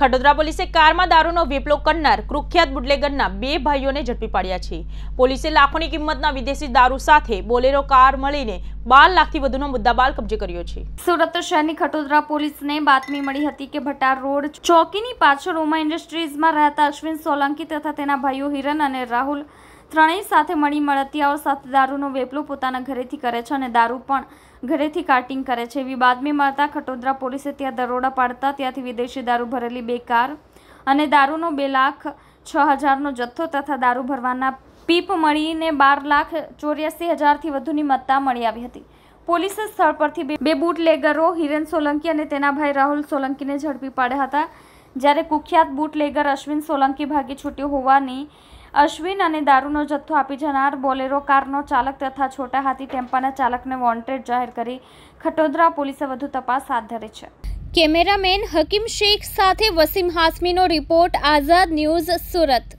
ખડોદરા પોલીસે કારમાં દારૂનો વેપલો કરનાર કુખ્યાત બુડલેગરના બે ભાઈઓને ઝડપી પાડ્યા છે પોલીસે લાખોની કિંમતના વિદેશી દારૂ સાથે બોલેરો કાર મળીને બાર લાખથી વધુનો મુદ્દાબાલ કબજે કર્યો છે સુરત શહેરની ખટોદરા પોલીસને બાતમી મળી હતી કે ભટાર રોડ ચોકીની પાછળ ઉમા ઇન્ડસ્ટ્રીઝમાં રહેતા અશ્વિન સોલંકી તથા તેના ભાઈઓ હિરન અને રાહુલ ત્રણેય સાથે મળી મળતિયાઓ સાથે દારૂનો વેપલો પોતાના ઘરેથી કરે છે અને દારૂ પણ ઘરેથી કાર્ટિંગ કરે છે એવી બાદમી મળતા ખટોદરા પોલીસે ત્યાં દરોડા પાડતા ત્યાંથી વિદેશી દારૂ ભરેલી બે કાર અને દારૂનો બે લાખ છ હજારનો જથ્થો તથા દારૂ ભરવાના પીપ મળીને બાર લાખ ચોર્યાસી હજારથી વધુની મત્તા મળી આવી હતી પોલીસે સ્થળ પરથી બે બુટલેગરો હિરેન સોલંકી અને તેના ભાઈ રાહુલ સોલંકીને ઝડપી પાડ્યા હતા જ્યારે કુખ્યાત બુટલેગર અશ્વિન સોલંકી ભાગી છૂટ્યો હોવાની અશ્વિન અને દારૂનો જથ્થો આપી જનાર બોલેરો કારનો ચાલક તથા છોટા હાથી ટેમ્પાના ચાલકને વોન્ટેડ જાહેર કરી ખટોદરા પોલીસે વધુ તપાસ હાથ ધરી છે કેમેરામેન હકીમ શેખ સાથે વસીમ હાસમીનો રિપોર્ટ આઝાદ ન્યૂઝ સુરત